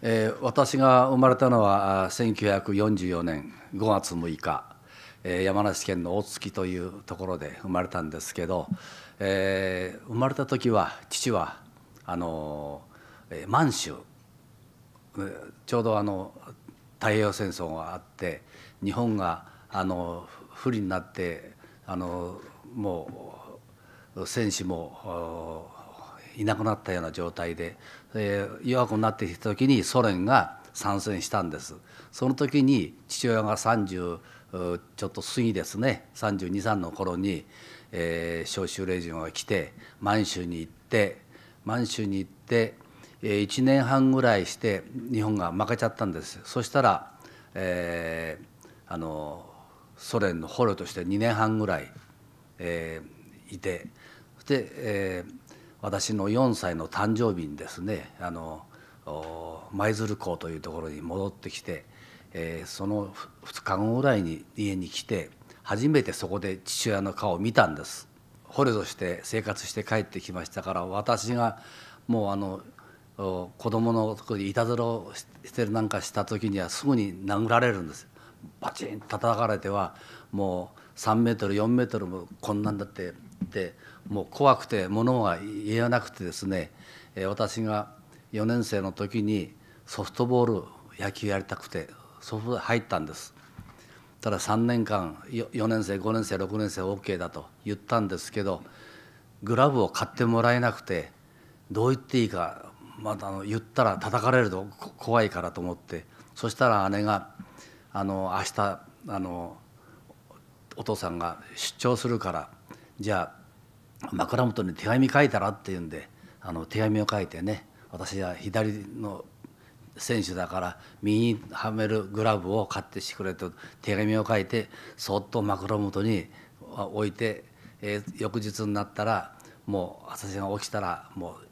えー、私が生まれたのは1944年5月6日、えー、山梨県の大月というところで生まれたんですけど、えー、生まれた時は父はあの、えー、満州ちょうどあの太平洋戦争があって日本があの不利になってあのもう戦士もいなくなったような状態で、えー、弱くなってきた時にソ連が参戦したんですその時に父親が30ちょっと過ぎですね323の頃に、えー、召集令陣が来て満州に行って満州に行って、えー、1年半ぐらいして日本が負けちゃったんですそしたら、えー、あのソ連の捕虜として2年半ぐらい、えー、いてそして、えー私の4歳の誕生日にですねあの舞鶴港というところに戻ってきて、えー、その2日後ぐらいに家に来て初めてそこで父親の顔を見たんです捕虜として生活して帰ってきましたから私がもうあの子供のとこにいたずらをしてるなんかした時にはすぐに殴られるんですバチン叩かれてはもう3メートル4メートルもこんなんだってってもう怖くて物が言えなくてですね私が4年生の時にソフトボール野球やりたくてソフト入ったんですただ3年間4年生5年生6年生 OK だと言ったんですけどグラブを買ってもらえなくてどう言っていいかまだあの言ったら叩かれると怖いからと思ってそしたら姉が「あの明日あのお父さんが出張するからじゃあ枕元に手紙書いたらって言うんであの手紙を書いてね私は左の選手だから右にはめるグラブを買ってしてくれと手紙を書いてそっと枕元に置いて、えー、翌日になったらもう私が起きたらもう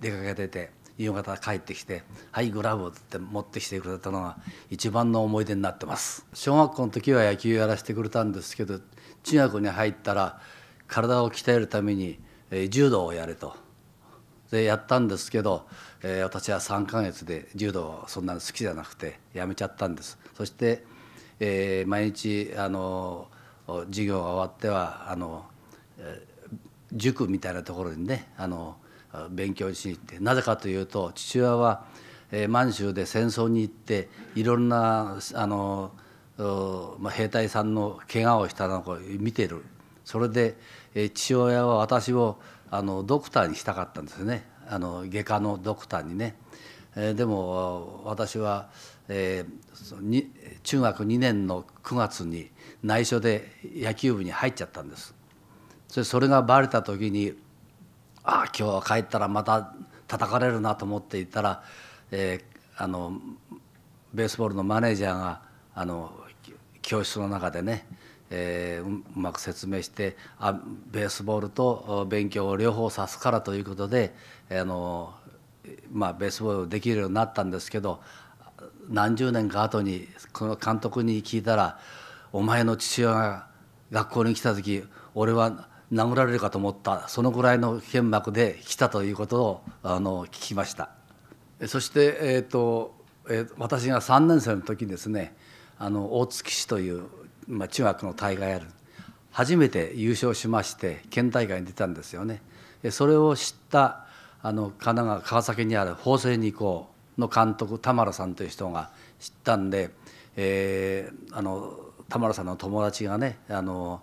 出かけてて夕方帰ってきて「はいグラブ」って持ってきてくれたのが一番の思い出になってます。小学校の時は野球やらせてくれたんですけど中学に入ったら体を鍛えるために、えー、柔道をやれとでやったんですけど、えー、私は3ヶ月で柔道そんなの好きじゃなくてやめちゃったんですそして、えー、毎日あの授業が終わってはあの、え塾みたいなところにねあの勉強しに行ってなぜかというと父親は、えー、満州で戦争に行っていろんなあの、まあ、兵隊さんの怪我をしたのを見てるそれで、え父親は私をあのドクターにしたかったんですねあの外科のドクターにね。えでも私は、えー、中学2年の9月に内緒で野球部に入っちゃったんですそれそれがバレた時にああ今日は帰ったらまた叩かれるなと思っていたら、えー、あのベースボールのマネージャーがあの教室の中でねえー、うまく説明してあベースボールと勉強を両方指すからということであの、まあ、ベースボールできるようになったんですけど何十年か後にこの監督に聞いたら「お前の父親が学校に来た時俺は殴られるかと思ったそのぐらいの剣幕で来た」ということをあの聞きました。そして、えーとえー、私が3年生の時にですねあの大月市というまあ、中学の大会ある初めて優勝しまして県大会に出たんですよねそれを知ったあの神奈川川崎にある法政二高の監督田村さんという人が知ったんで、えー、あの田村さんの友達がねあの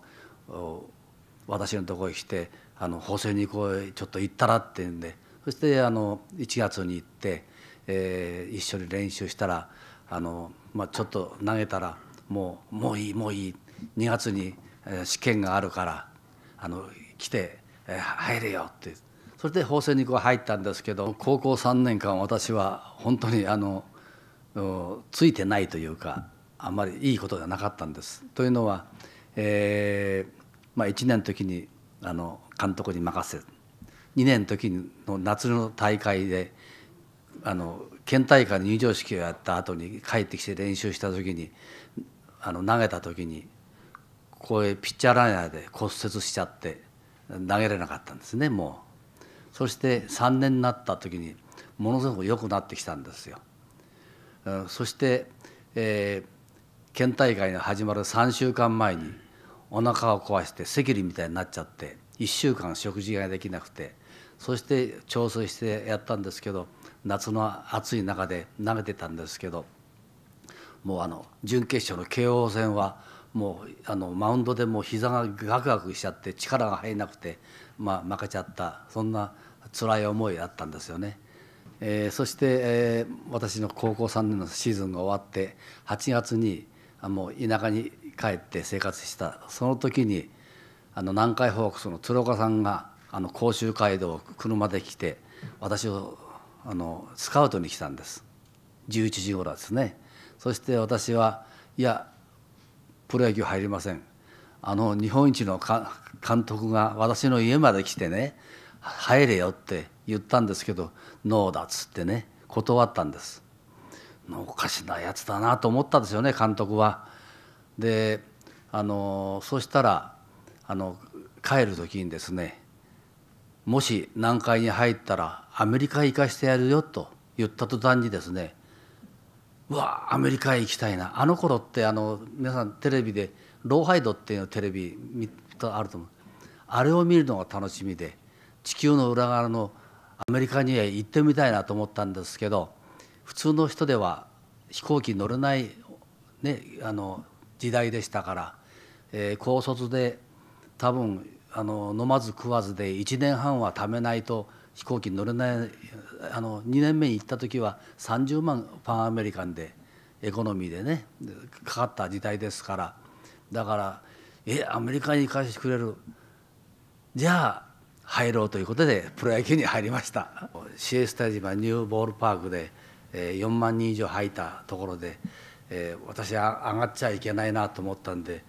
私のとこへ来て「あの法政二高へちょっと行ったら」って言うんでそしてあの1月に行って、えー、一緒に練習したらあの、まあ、ちょっと投げたらもうもういいもういい2月に試験があるからあの来て入れよってそれで法政にこう入ったんですけど高校3年間私は本当にあのついてないというかあんまりいいことじゃなかったんです。というのは、えーまあ、1年の時にあの監督に任せ2年の時の夏の大会であの県大会の入場式をやった後に帰ってきて練習した時にあの投げた時にこういうピッチャーライナーで骨折しちゃって投げれなかったんですねもうそして3年になった時にものすごく良くなってきたんですよそして、えー、県大会が始まる3週間前にお腹を壊して赤痢みたいになっちゃって1週間食事ができなくてそして調整してやったんですけど夏の暑い中で投げてたんですけどもうあの準決勝の慶応戦はもうあのマウンドでもう膝がガクガクしちゃって力が入らなくて、まあ、負けちゃったそんな辛い思いだったんですよね。えー、そして、えー、私の高校3年のシーズンが終わって8月にあもう田舎に帰って生活したその時にあの南海ホークスの鶴岡さんがあの甲州街道を車で来て私をあのスカウトに来たんです11時頃ですね。そして私はいやプロ野球入りませんあの日本一の監督が私の家まで来てね入れよって言ったんですけどノーだっつってね断ったんですおかしなやつだなと思ったんですよね監督は。であのそしたらあの帰る時にですねもし南海に入ったらアメリカ行かしてやるよと言った途端にですねうわアメリカへ行きたいなあの頃ってあの皆さんテレビでローハイドっていうのテレビあると思うあれを見るのが楽しみで地球の裏側のアメリカに行ってみたいなと思ったんですけど普通の人では飛行機乗れない、ね、あの時代でしたから、えー、高卒で多分あの飲まず食わずで1年半は貯めないと飛行機に乗れないあの2年目に行った時は30万パンアメリカンでエコノミーでねかかった時代ですからだからえアメリカに行かせてくれるじゃあ入ろうということでプロ野球に入りましたシエスタジマニューボールパークで4万人以上入ったところで、え私は上がっちゃいけないなと思ったんで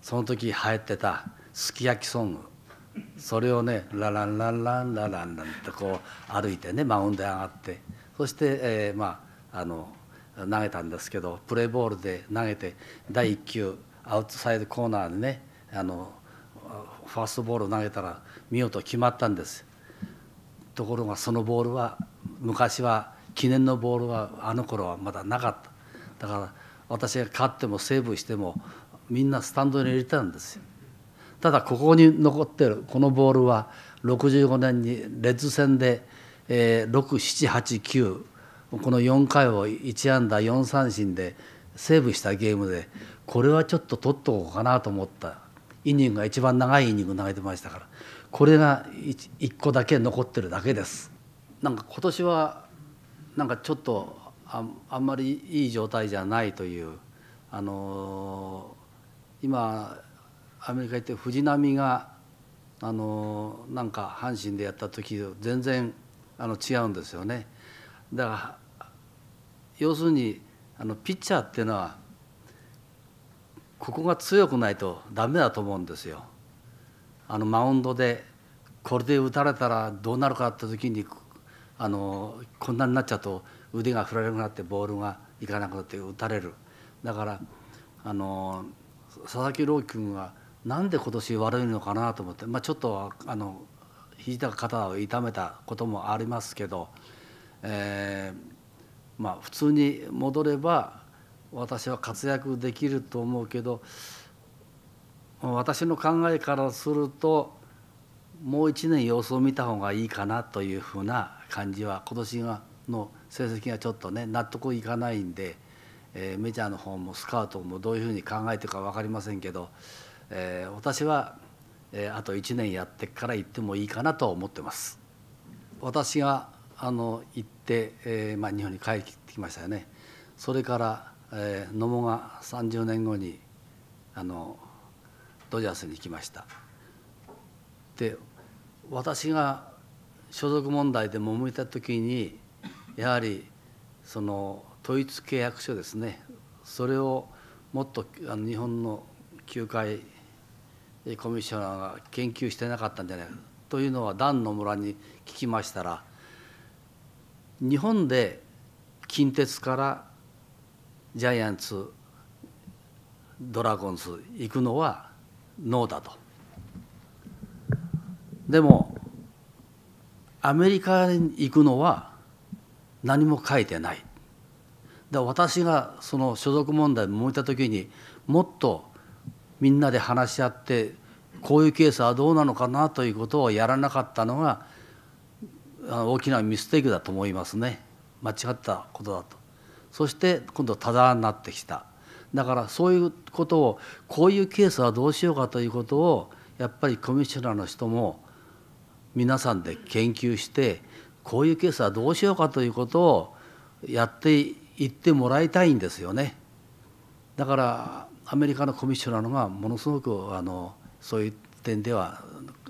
その時流行ってたすき焼きソングそれをねラランランランラランランってこう歩いてねマウンドへ上がってそして、えー、まああの投げたんですけどプレーボールで投げて第1球アウトサイドコーナーでねあのファーストボールを投げたら見事決まったんですところがそのボールは昔は記念のボールはあの頃はまだなかっただから私が勝ってもセーブしてもみんなスタンドに入れたんですよただここに残ってるこのボールは65年にレッズ戦で、えー、6789この4回を1安打4三振でセーブしたゲームでこれはちょっと取っとこうかなと思ったイニングが一番長いイニング投げてましたからこれが 1, 1個だけ残ってるだけです。なんか今年はなんかちょっとああんまりいい状態じゃないというあのー、今アメリカ行って藤浪があのなんか阪神でやった時と全然あの違うんですよね。だから要するにあのピッチャーっていうのはここが強くないとダメだと思うんですよ。あのマウンドでこれで打たれたらどうなるかって時にあのこんなになっちゃうと腕が振られなくなってボールがいかなくなって打たれるだからあの佐々木朗希君はなんで今年悪いのかなと思って、まあ、ちょっとあの肘と肩を痛めたこともありますけど、えー、まあ、普通に戻れば私は活躍できると思うけど私の考えからするともう一年様子を見た方がいいかなというふうな感じは今年がの成績がちょっとね納得いかないんで、えー、メジャーの方もスカウトもどういうふうに考えてるか分かりませんけど。えー、私は、えー、あと1年やってから行ってもいいかなと思ってます。私があの行って、えーまあ、日本に帰ってきましたよねそれから、えー、野茂が30年後にあのドジャースに行きましたで私が所属問題で揉めた時にやはりその統一契約書ですねそれをもっとあの日本の球界コミッショナーが研究してなかったんじゃないかというのはダの村に聞きましたら日本で近鉄からジャイアンツドラゴンズ行くのはノーだと。でもアメリカに行くのは何も書いてない。で私がその所属問題を向いた時にもっとみんなで話し合ってこういうケースはどうなのかなということをやらなかったのが大きなミステイクだと思いますね間違ったことだとそして今度ただになってきただからそういうことをこういうケースはどうしようかということをやっぱりコミッショナーの人も皆さんで研究してこういうケースはどうしようかということをやっていってもらいたいんですよね。だからアメリカのコミッショナーのがものすごくあのそういう点では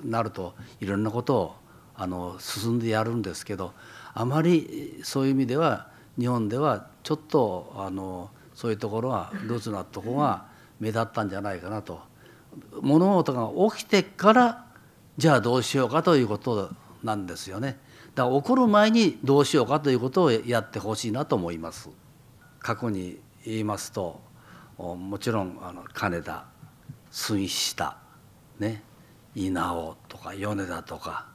なるといろんなことをあの進んでやるんですけどあまりそういう意味では日本ではちょっとあのそういうところはルーツなとこが目立ったんじゃないかなと物事が起きてからじゃあどうしようかということなんですよねだから起こる前にどうしようかということをやってほしいなと思います過去に言いますともちろんあの金田杉下ね稲尾とか米田とか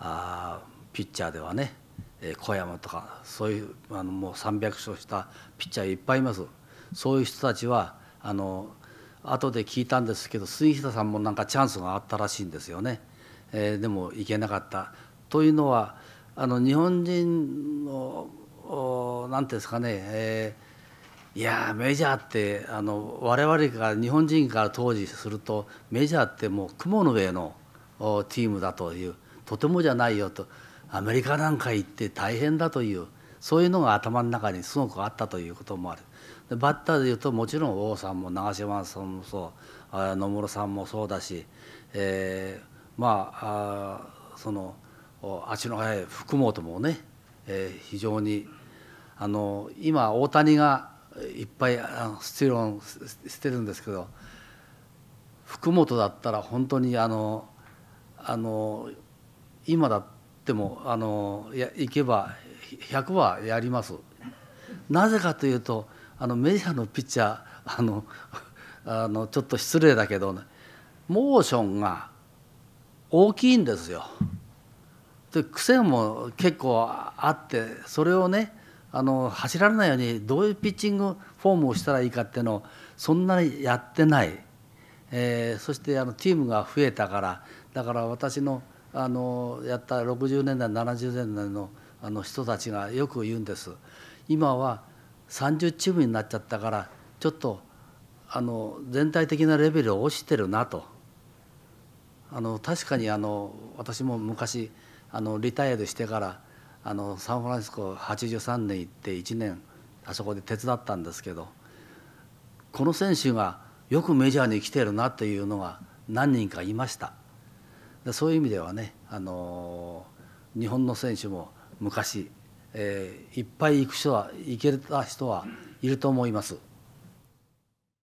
あピッチャーではね小山とかそういうあのもう300勝したピッチャーいっぱいいますそういう人たちはあの後で聞いたんですけど杉下さんもなんかチャンスがあったらしいんですよね、えー、でも行けなかったというのはあの日本人の何ていうんですかね、えーいやメジャーってあの我々が日本人から当時するとメジャーってもう雲の上のチームだというとてもじゃないよとアメリカなんか行って大変だというそういうのが頭の中にすごくあったということもあるでバッターでいうともちろん王さんも長嶋さんもそう野村さんもそうだし、えー、まあそのあちの早い福本もね、えー、非常にあの今大谷がいっぱいあのスチロンしてるんですけど福本だったら本当にあのあの今だってもあのや行けば100はやります。なぜかというとあのメジャーのピッチャーあのあのちょっと失礼だけど、ね、モーションが大きいんですよ。で癖も結構あってそれをねあの走られないようにどういうピッチングフォームをしたらいいかっていうのをそんなにやってない、えー、そしてあのチームが増えたからだから私のあのやった60年代70年代のあの人たちがよく言うんです今は30チームになっちゃったからちょっとあの全体的なレベルを落ちてるなとあの確かにあの私も昔あのリタイアしてからあのサンフランシスコ83年行って1年あそこで手伝ったんですけどこの選手がよくメジャーに来てるなというのが何人かいましたでそういう意味ではねあの日本の選手も昔、えー、いっぱい行く人は行けた人はいると思います。